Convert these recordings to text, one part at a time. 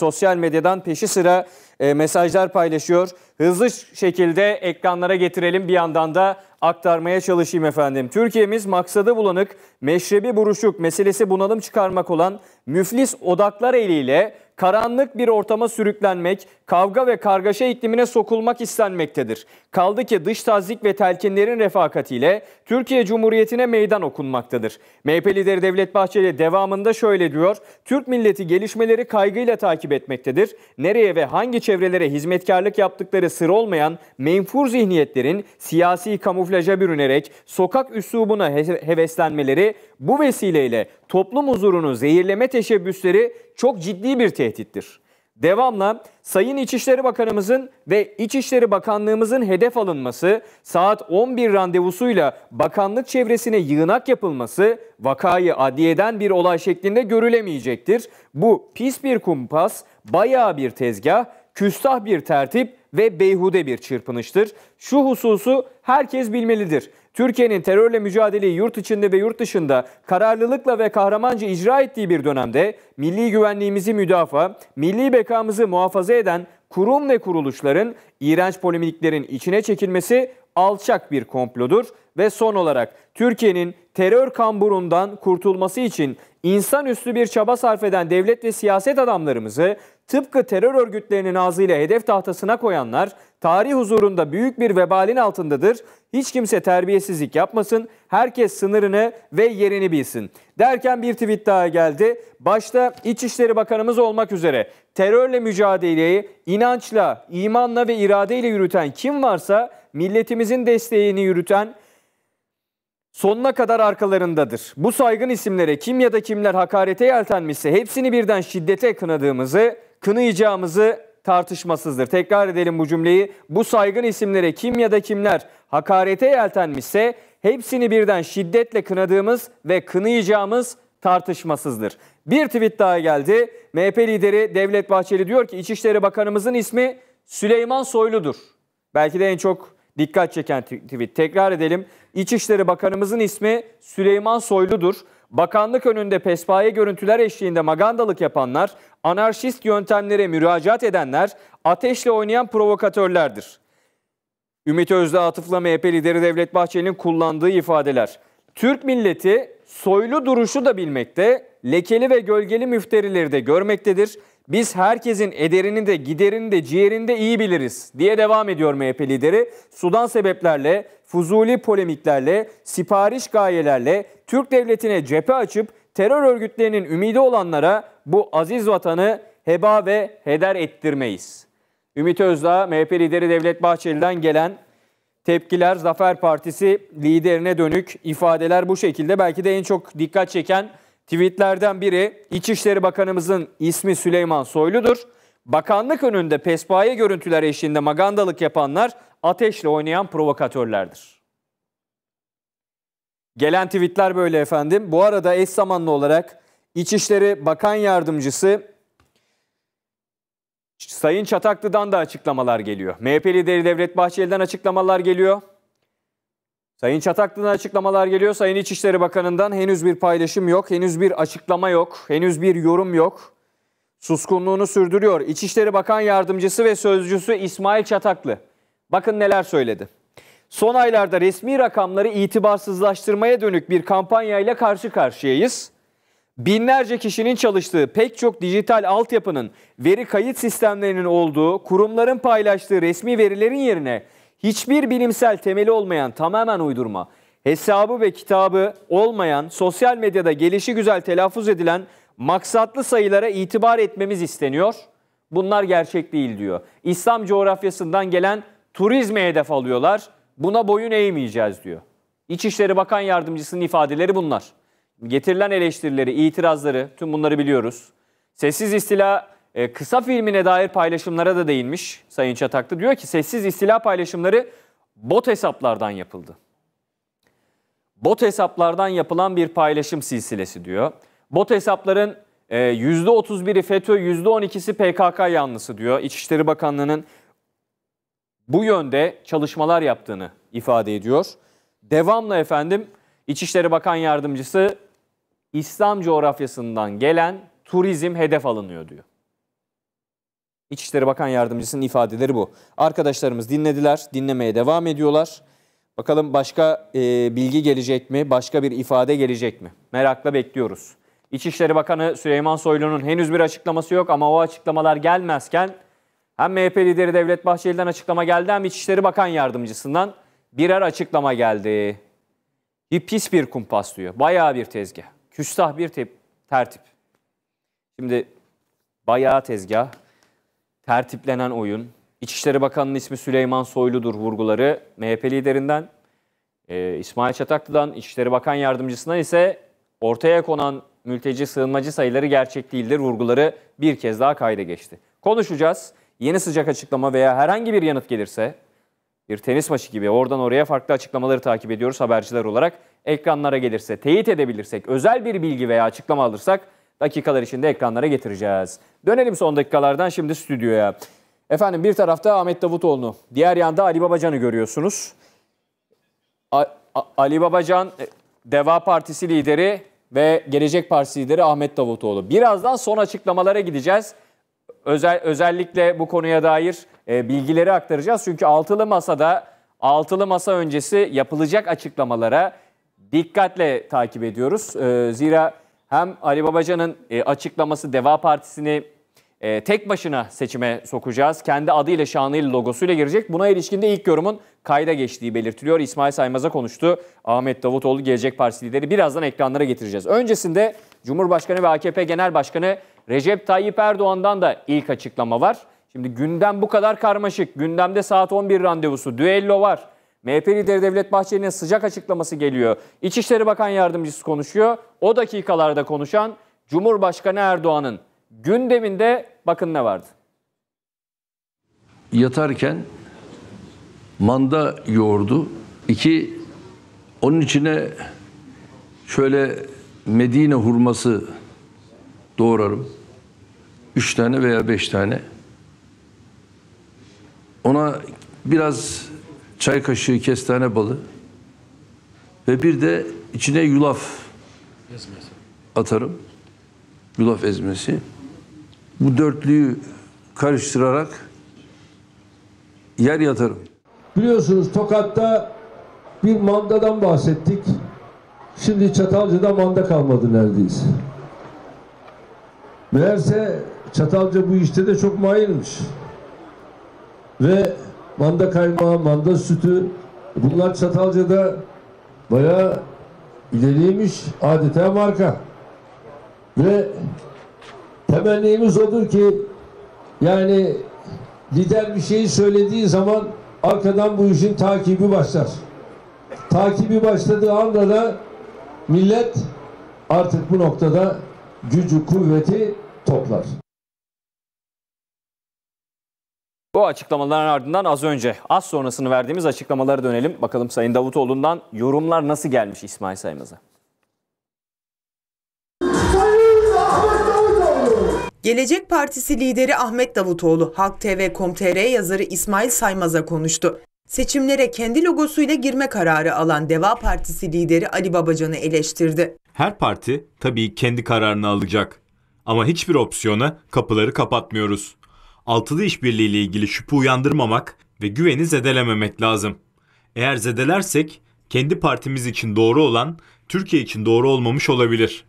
sosyal medyadan peşi sıra e, mesajlar paylaşıyor. Hızlı şekilde ekranlara getirelim bir yandan da aktarmaya çalışayım efendim. Türkiye'miz maksadı bulanık, meşrebi buruşuk, meselesi bunalım çıkarmak olan müflis odaklar eliyle karanlık bir ortama sürüklenmek, kavga ve kargaşa iklimine sokulmak istenmektedir. Kaldı ki dış tazik ve telkinlerin refakatiyle Türkiye Cumhuriyeti'ne meydan okunmaktadır. MHP lideri Devlet Bahçeli devamında şöyle diyor, Türk milleti gelişmeleri kaygıyla takip etmektedir. Nereye ve hangi çevrelere hizmetkarlık yaptıkları sır olmayan menfur zihniyetlerin siyasi kamuflaja bürünerek sokak üslubuna heveslenmeleri bu vesileyle toplum huzurunu zehirleme teşebbüsleri çok ciddi bir tehdittir. Devamla Sayın İçişleri Bakanımızın ve İçişleri Bakanlığımızın hedef alınması, saat 11 randevusuyla bakanlık çevresine yığınak yapılması vakayı adliyeden bir olay şeklinde görülemeyecektir. Bu pis bir kumpas, bayağı bir tezgah, küstah bir tertip ve beyhude bir çırpınıştır. Şu hususu herkes bilmelidir. Türkiye'nin terörle mücadeleyi yurt içinde ve yurt dışında kararlılıkla ve kahramanca icra ettiği bir dönemde milli güvenliğimizi müdafaa, milli bekamızı muhafaza eden kurum ve kuruluşların iğrenç polemiklerin içine çekilmesi alçak bir komplodur ve son olarak Türkiye'nin terör kamburundan kurtulması için insanüstü bir çaba sarf eden devlet ve siyaset adamlarımızı tıpkı terör örgütlerinin ağzıyla hedef tahtasına koyanlar tarih huzurunda büyük bir vebalin altındadır. Hiç kimse terbiyesizlik yapmasın, herkes sınırını ve yerini bilsin. Derken bir tweet daha geldi. Başta İçişleri Bakanımız olmak üzere terörle mücadeleyi inançla, imanla ve iradeyle yürüten kim varsa milletimizin desteğini yürüten sonuna kadar arkalarındadır. Bu saygın isimlere kim ya da kimler hakarete yeltenmişse hepsini birden şiddete kınadığımızı, kınayacağımızı tartışmasızdır. Tekrar edelim bu cümleyi. Bu saygın isimlere kim ya da kimler hakarete yeltenmişse hepsini birden şiddetle kınadığımız ve kınayacağımız tartışmasızdır. Bir tweet daha geldi. MHP lideri Devlet Bahçeli diyor ki İçişleri Bakanımızın ismi Süleyman Soylu'dur. Belki de en çok Dikkat çeken tweet. Tekrar edelim. İçişleri Bakanımızın ismi Süleyman Soylu'dur. Bakanlık önünde pespaye görüntüler eşliğinde magandalık yapanlar, anarşist yöntemlere müracaat edenler, ateşle oynayan provokatörlerdir. Ümit Özdağ atıfla MHP lideri Devlet Bahçeli'nin kullandığı ifadeler. Türk milleti soylu duruşu da bilmekte, lekeli ve gölgeli müfterileri de görmektedir. Biz herkesin ederini de giderini de ciğerinde iyi biliriz diye devam ediyor MHP lideri. Sudan sebeplerle, fuzuli polemiklerle, sipariş gayelerle Türk devletine cephe açıp terör örgütlerinin ümidi olanlara bu aziz vatanı heba ve heder ettirmeyiz. Ümit Özdağ, MHP lideri Devlet Bahçeli'den gelen tepkiler Zafer Partisi liderine dönük ifadeler bu şekilde. Belki de en çok dikkat çeken Tweetlerden biri İçişleri Bakanımızın ismi Süleyman Soylu'dur. Bakanlık önünde pespaye görüntüler eşliğinde magandalık yapanlar ateşle oynayan provokatörlerdir. Gelen tweetler böyle efendim. Bu arada eş zamanlı olarak İçişleri Bakan Yardımcısı Sayın Çataklı'dan da açıklamalar geliyor. MHP lideri Devlet Bahçeli'den açıklamalar geliyor. Sayın Çataklı'nın açıklamalar geliyor. Sayın İçişleri Bakanı'ndan henüz bir paylaşım yok, henüz bir açıklama yok, henüz bir yorum yok. Suskunluğunu sürdürüyor. İçişleri Bakan Yardımcısı ve Sözcüsü İsmail Çataklı. Bakın neler söyledi. Son aylarda resmi rakamları itibarsızlaştırmaya dönük bir kampanyayla karşı karşıyayız. Binlerce kişinin çalıştığı pek çok dijital altyapının veri kayıt sistemlerinin olduğu, kurumların paylaştığı resmi verilerin yerine hiçbir bilimsel temeli olmayan tamamen uydurma, hesabı ve kitabı olmayan, sosyal medyada gelişi güzel telaffuz edilen maksatlı sayılara itibar etmemiz isteniyor. Bunlar gerçek değil diyor. İslam coğrafyasından gelen turizme hedef alıyorlar. Buna boyun eğmeyeceğiz diyor. İçişleri Bakan Yardımcısının ifadeleri bunlar. Getirilen eleştirileri, itirazları, tüm bunları biliyoruz. Sessiz istila e, kısa filmine dair paylaşımlara da değinmiş Sayın Çataklı. Diyor ki sessiz istila paylaşımları bot hesaplardan yapıldı. Bot hesaplardan yapılan bir paylaşım silsilesi diyor. Bot hesapların e, %31'i FETÖ, %12'si PKK yanlısı diyor. İçişleri Bakanlığı'nın bu yönde çalışmalar yaptığını ifade ediyor. Devamlı efendim İçişleri Bakan Yardımcısı İslam coğrafyasından gelen turizm hedef alınıyor diyor. İçişleri Bakan Yardımcısının ifadeleri bu. Arkadaşlarımız dinlediler, dinlemeye devam ediyorlar. Bakalım başka e, bilgi gelecek mi, başka bir ifade gelecek mi? Merakla bekliyoruz. İçişleri Bakanı Süleyman Soylu'nun henüz bir açıklaması yok ama o açıklamalar gelmezken hem MHP lideri Devlet Bahçeli'den açıklama geldi hem İçişleri Bakan Yardımcısından birer açıklama geldi. Bir pis bir kumpas diyor. Bayağı bir tezgah. Küstah bir te tertip. Şimdi bayağı tezgah tertiplenen oyun. İçişleri Bakanı'nın ismi Süleyman Soylu'dur vurguları MHP liderinden. E, İsmail Çataklı'dan, İçişleri Bakan Yardımcısından ise ortaya konan mülteci sığınmacı sayıları gerçek değildir vurguları bir kez daha kayda geçti. Konuşacağız. Yeni sıcak açıklama veya herhangi bir yanıt gelirse bir tenis maçı gibi oradan oraya farklı açıklamaları takip ediyoruz haberciler olarak. Ekranlara gelirse, teyit edebilirsek, özel bir bilgi veya açıklama alırsak dakikalar içinde ekranlara getireceğiz. Dönelim son dakikalardan şimdi stüdyoya. Efendim bir tarafta Ahmet Davutoğlu, diğer yanda Ali Babacan'ı görüyorsunuz. A A Ali Babacan e, Deva Partisi lideri ve Gelecek Partisi lideri Ahmet Davutoğlu. Birazdan son açıklamalara gideceğiz. Özel, özellikle bu konuya dair e, bilgileri aktaracağız. Çünkü altılı masada, altılı masa öncesi yapılacak açıklamalara dikkatle takip ediyoruz. E, zira hem Ali Babacan'ın e, açıklaması Deva Partisi'ni e, tek başına seçime sokacağız. Kendi adıyla, şanıyla, logosuyla girecek. Buna ilişkin de ilk yorumun kayda geçtiği belirtiliyor. İsmail Saymaz'a konuştu. Ahmet Davutoğlu Gelecek Partisi lideri. Birazdan ekranlara getireceğiz. Öncesinde Cumhurbaşkanı ve AKP Genel Başkanı Recep Tayyip Erdoğan'dan da ilk açıklama var. Şimdi gündem bu kadar karmaşık. Gündemde saat 11 randevusu, düello var. MHP lideri Devlet Bahçeli'nin sıcak açıklaması geliyor. İçişleri Bakan Yardımcısı konuşuyor. O dakikalarda konuşan Cumhurbaşkanı Erdoğan'ın gündeminde bakın ne vardı. Yatarken manda yoğurdu. İki, onun içine şöyle Medine hurması doğrarım. Üç tane veya beş tane. Ona biraz çay kaşığı kestane balı ve bir de içine yulaf ezmesi. atarım. Yulaf ezmesi. Bu dörtlüyü karıştırarak yer yatarım. Biliyorsunuz Tokat'ta bir mandadan bahsettik. Şimdi Çatalca'da manda kalmadı neredeyse. Meğerse Çatalca bu işte de çok mahirmiş. Ve manda kaymağı, manda sütü bunlar Çatalca'da bayağı ileriymiş adeta marka. Ve temennimiz odur ki yani lider bir şeyi söylediği zaman arkadan bu işin takibi başlar. Takibi başladığı anda da millet artık bu noktada gücü kuvveti toplar. Bu açıklamaların ardından az önce az sonrasını verdiğimiz açıklamalara dönelim. Bakalım Sayın Davutoğlu'ndan yorumlar nasıl gelmiş İsmail Saymaz'a? Gelecek Partisi lideri Ahmet Davutoğlu, Halk TV.com.tr yazarı İsmail Saymaz'a konuştu. Seçimlere kendi logosuyla girme kararı alan Deva Partisi lideri Ali Babacan'ı eleştirdi. Her parti tabii kendi kararını alacak. Ama hiçbir opsiyona kapıları kapatmıyoruz altılı işbirliği ile ilgili şüphe uyandırmamak ve güveni zedelememek lazım. Eğer zedelersek kendi partimiz için doğru olan Türkiye için doğru olmamış olabilir.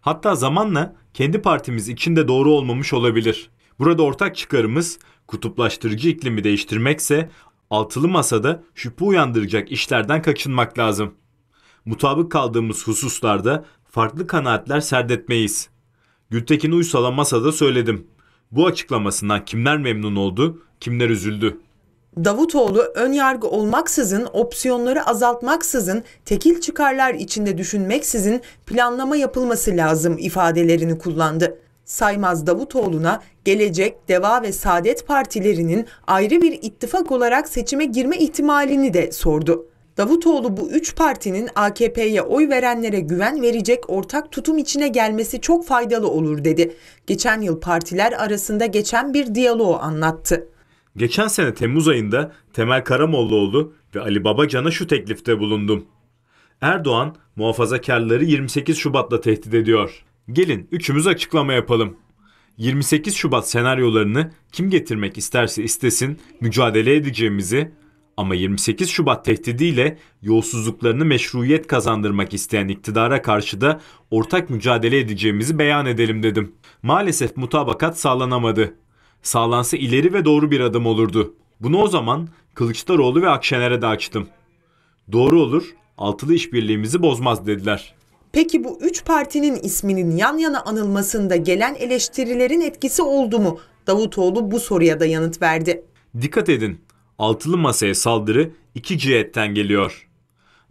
Hatta zamanla kendi partimiz için de doğru olmamış olabilir. Burada ortak çıkarımız kutuplaştırıcı iklimi değiştirmekse altılı masada şüphe uyandıracak işlerden kaçınmak lazım. Mutabık kaldığımız hususlarda farklı kanaatler serdetmeyiz. Gültekin Uysal'a masada söyledim bu açıklamasından kimler memnun oldu, kimler üzüldü? Davutoğlu ön yargı olmaksızın, opsiyonları azaltmaksızın, tekil çıkarlar içinde düşünmeksizin planlama yapılması lazım ifadelerini kullandı. Saymaz Davutoğlu'na Gelecek, Deva ve Saadet partilerinin ayrı bir ittifak olarak seçime girme ihtimalini de sordu. Davutoğlu bu üç partinin AKP'ye oy verenlere güven verecek ortak tutum içine gelmesi çok faydalı olur dedi. Geçen yıl partiler arasında geçen bir diyaloğu anlattı. Geçen sene Temmuz ayında Temel Karamollaoğlu ve Ali Babacan'a şu teklifte bulundum. Erdoğan muhafazakarları 28 Şubat'la tehdit ediyor. Gelin üçümüz açıklama yapalım. 28 Şubat senaryolarını kim getirmek isterse istesin mücadele edeceğimizi ama 28 Şubat tehdidiyle yolsuzluklarını meşruiyet kazandırmak isteyen iktidara karşı da ortak mücadele edeceğimizi beyan edelim dedim. Maalesef mutabakat sağlanamadı. Sağlansa ileri ve doğru bir adım olurdu. Bunu o zaman Kılıçdaroğlu ve Akşener'e de açtım. Doğru olur, altılı işbirliğimizi bozmaz dediler. Peki bu üç partinin isminin yan yana anılmasında gelen eleştirilerin etkisi oldu mu? Davutoğlu bu soruya da yanıt verdi. Dikkat edin, altılı masaya saldırı iki cihetten geliyor.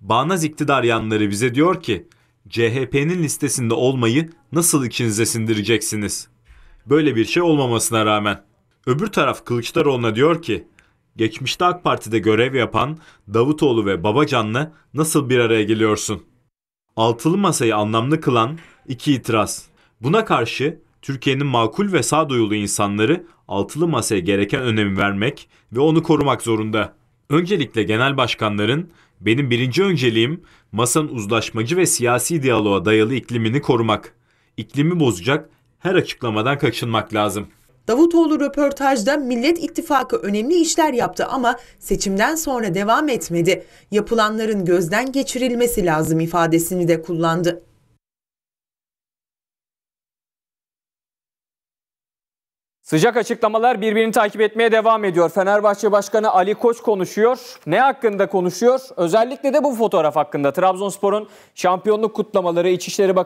Bağnaz iktidar yanları bize diyor ki CHP'nin listesinde olmayı nasıl ikinize sindireceksiniz? Böyle bir şey olmamasına rağmen. Öbür taraf Kılıçdaroğlu'na diyor ki geçmişte AK Parti'de görev yapan Davutoğlu ve Babacan'la nasıl bir araya geliyorsun? Altılı masayı anlamlı kılan iki itiraz. Buna karşı Türkiye'nin makul ve sağduyulu insanları altılı masaya gereken önemi vermek ve onu korumak zorunda. Öncelikle genel başkanların benim birinci önceliğim masanın uzlaşmacı ve siyasi diyaloğa dayalı iklimini korumak. İklimi bozacak her açıklamadan kaçınmak lazım. Davutoğlu röportajda Millet İttifakı önemli işler yaptı ama seçimden sonra devam etmedi. Yapılanların gözden geçirilmesi lazım ifadesini de kullandı. Sıcak açıklamalar birbirini takip etmeye devam ediyor. Fenerbahçe Başkanı Ali Koç konuşuyor. Ne hakkında konuşuyor? Özellikle de bu fotoğraf hakkında. Trabzonspor'un şampiyonluk kutlamaları İçişleri Bakanı